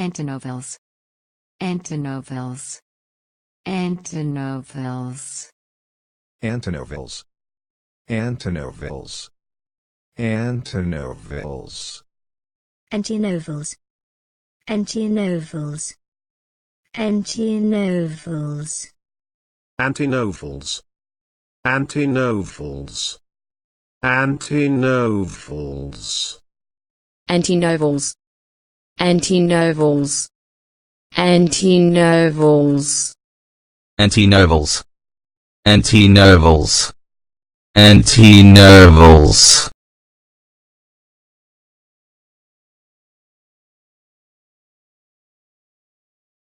Antonovils. Antonovils. Antonovils. Antonovils. Antonovils. Antonovils. Antonovils. Antonovils. Antinovals. Antinovals. Antinovals. Antinovals. Antinovals antinovals antinovals antinovals antinovals antinovals